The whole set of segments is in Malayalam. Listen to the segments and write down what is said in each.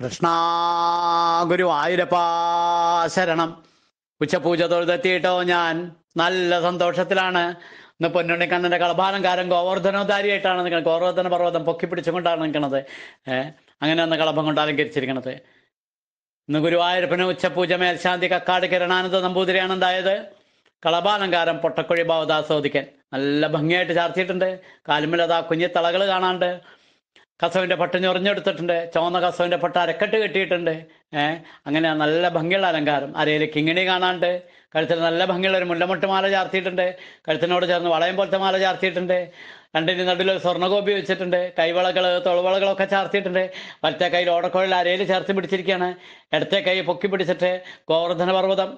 കൃഷ്ണ ഗുരു ശരണം ഉച്ച ഉച്ചപൂജ തൊഴുതെത്തിയിട്ടോ ഞാൻ നല്ല സന്തോഷത്തിലാണ് ഇന്ന് പൊന്നുണ്ണിക്കണ്ണൻ്റെ കളഭാലങ്കാരൻ ഗോവർദ്ധനോധാരിയായിട്ടാണ് നിൽക്കുന്നത് ഗോവർദ്ധന പർവ്വതം പൊക്കി പിടിച്ചുകൊണ്ടാണ് നിൽക്കുന്നത് അങ്ങനെ ഒന്ന് കളഭം കൊണ്ട് അലങ്കരിച്ചിരിക്കണത് ഇന്ന് ഗുരുവായൂരപ്പന് ഉച്ചപൂജ മേൽശാന്തി കക്കാട് കിരണാനന്ദ നമ്പൂതിരിയാണ് ഉണ്ടായത് കളഭാലങ്കാരം പൊട്ടക്കുഴി ഭാവദാസോദിക്കൻ നല്ല ഭംഗിയായിട്ട് ചാർത്തിയിട്ടുണ്ട് ആ കുഞ്ഞി തളകൾ കാണാണ്ട് കസവിന്റെ പട്ട് ഞൊറിഞ്ഞെടുത്തിട്ടുണ്ട് ചുവന്ന കസവിന്റെ പട്ട് അരക്കെട്ട് കെട്ടിയിട്ടുണ്ട് ഏഹ് അങ്ങനെ നല്ല ഭംഗിയുള്ള അലങ്കാരം അരയിൽ കിങ്ങിണി കാണാണ്ട് കഴുത്തിൽ നല്ല ഭംഗിയുള്ള ഒരു മുല്ലമുട്ട് മാല ചാർത്തിയിട്ടുണ്ട് കഴുത്തിനോട് ചേർന്ന് വളയം പോലത്തെ മാല ചാർത്തിയിട്ടുണ്ട് രണ്ടിന് നടുവിൽ ഒരു സ്വർണ്ണകോപ്പി വെച്ചിട്ടുണ്ട് കൈവളകൾ തൊളവളകളൊക്കെ ചാർത്തിയിട്ടുണ്ട് വലത്തെ കൈയിൽ ഓടക്കോഴിൽ അരയിൽ ചേർത്ത് പിടിച്ചിരിക്കുകയാണ് ഇടത്തെ കൈ പൊക്കി പിടിച്ചിട്ട് ഗോവർദ്ധന പർവ്വതം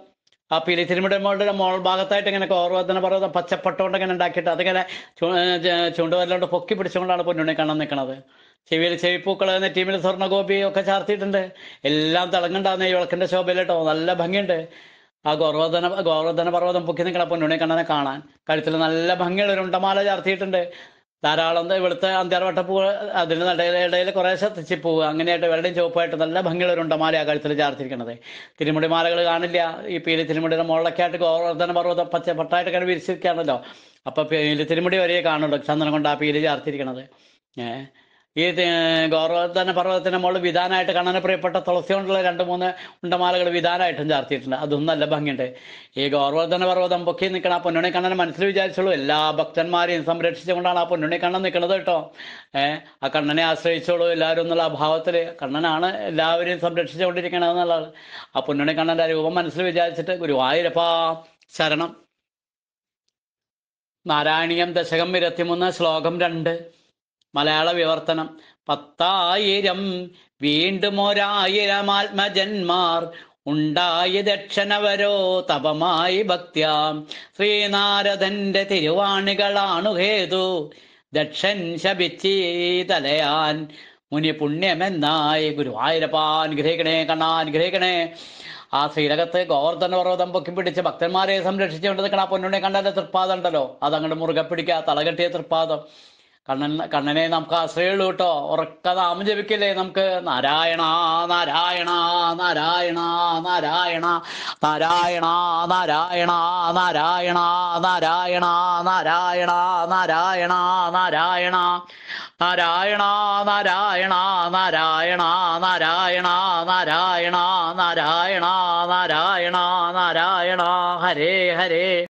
ആ പീലി തിരുമിടമ്മയുടെ മോൾ ഭാഗത്തായിട്ട് ഇങ്ങനെ ഓർവദന പർവ്വതം പച്ചപ്പട്ടുകൊണ്ട് ഇങ്ങനെ ഉണ്ടാക്കിയിട്ട് അതിങ്ങനെ ചൂണ്ടുവരലോണ്ട് പൊക്കി പിടിച്ചുകൊണ്ടാണ് പൊന്നുണ്ണി കാണാൻ നിൽക്കുന്നത് ചെവിയിൽ ചെവിപ്പൂക്കൾ നെറ്റീമിൽ സ്വർണ്ണഗോപി ഒക്കെ ചാർത്തിയിട്ടുണ്ട് എല്ലാം തിളങ്ങണ്ടാന്ന് ഈ വിളക്കിന്റെ ശോഭയിലിട്ടോ നല്ല ഭംഗിയുണ്ട് ആ ഗൗരവധന ഗൗരവധന പർവ്വതം പൊക്കി നിൽക്കണ പൊന്നുണ്ണി കണ്ണനെ കാണാൻ കഴുത്തിൽ നല്ല ഭംഗിയുള്ള ഒരു ഉണ്ടമാല ചാർത്തിയിട്ടുണ്ട് ധാരാളം ഇവിടുത്തെ അന്ത്യാർവട്ടപ്പൂവ് അതിന് ഇടയിൽ കുറേശ്ശെ തെച്ചിപ്പൂവ് അങ്ങനെയായിട്ട് വെള്ളയും ചുവപ്പായിട്ട് നല്ല ഭംഗിയുള്ള ഒരു ഉണ്ടമാല അകലത്തിൽ ചാർത്തിരിക്കുന്നത് തിരുമുടി മാലകൾ കാണില്ല ഈ പീലി തിരുമുടിയുടെ മുകളിലൊക്കെ ആയിട്ട് ഗോവർദ്ധന പർവ്വത പച്ച പട്ടായിട്ട് കണ്ട് വിരിച്ചിരിക്കുകയാണല്ലോ അപ്പൊ പീലി തിരുമുടി വരെയേ കാണുള്ളൂ ചന്ദനം കൊണ്ട് ആ പീലി ചാർത്തിരിക്കണത് ഏഹ് ഈ ഗൗരവതന പർവ്വതത്തിന് മുകളിൽ വിധാനമായിട്ട് കണ്ണന് പ്രിയപ്പെട്ട തുളസി കൊണ്ടുള്ള രണ്ട് മൂന്ന് ഉണ്ടമാലകൾ വിധാനമായിട്ടും ചാർത്തിയിട്ടുണ്ട് അതൊന്നും നല്ല ഭംഗിയുണ്ട് ഈ ഗൗരവർദ്ധന പർവ്വതം പൊക്കി നിൽക്കണം ആ പൊന്നുണി കണ്ണനെ മനസ്സിൽ വിചാരിച്ചോളൂ എല്ലാ ഭക്തന്മാരെയും സംരക്ഷിച്ചുകൊണ്ടാണ് ആ പൊന്നുണി കണ്ണൻ നിൽക്കുന്നത് കേട്ടോ ആ കണ്ണനെ ആശ്രയിച്ചോളൂ എല്ലാവരും എന്നുള്ള ആ ഭാവത്തിൽ കണ്ണനാണ് എല്ലാവരെയും സംരക്ഷിച്ചുകൊണ്ടിരിക്കണത് എന്നുള്ളത് ആ പൊന്നുണി കണ്ണൻ്റെ രൂപം മനസ്സിൽ വിചാരിച്ചിട്ട് ഗുരുവായൂരപ്പാ ശരണം നാരായണീയം ദശകം ഇരുപത്തിമൂന്ന് ശ്ലോകം രണ്ട് മലയാള വിവർത്തനം പത്തായിരം വീണ്ടും ഒരായിരം ആത്മജന്മാർ ഉണ്ടായ ദക്ഷണവരോ തപമായി ഭക്ത്യ ശ്രീനാരദന്റെ തിരുവാണികളാണു ഹേതു ദക്ഷൻ ശപിച്ചീതലയാൻ മുനി പുണ്യമെന്നായി ഗുരുവായൂരപ്പാ അനുഗ്രഹിക്കണേ കണ്ണാ അനുഗ്രഹിക്കണേ ആ ശ്രീരകത്ത് ഗോവർദ്ധന പർവ്വതം പൊക്കി പിടിച്ച് ഭക്തന്മാരെ സംരക്ഷിച്ചുകൊണ്ട് നിൽക്കണം ആ പൊന്നുണ്ണെ കണ്ടാലെ തൃപ്പാദം ഉണ്ടല്ലോ അതങ്ങോട്ട് മുറുകെ പിടിക്കുക തലകെട്ടിയ തൃപ്പാദം കണ്ണൻ കണ്ണനെ നമുക്ക് ആശ്രയുള്ളൂ കേട്ടോ ഉറക്ക നാമം ജപിക്കില്ലേ നമുക്ക് നാരായണ നാരായണ നാരായണ നാരായണ നാരായണ നാരായണ നാരായണ നാരായണ നാരായണ നാരായണ നാരായണ നാരായണ നാരായണ നാരായണ നാരായണ നാരായണ നാരായണ നാരായണ നാരായണ ഹരേ ഹരേ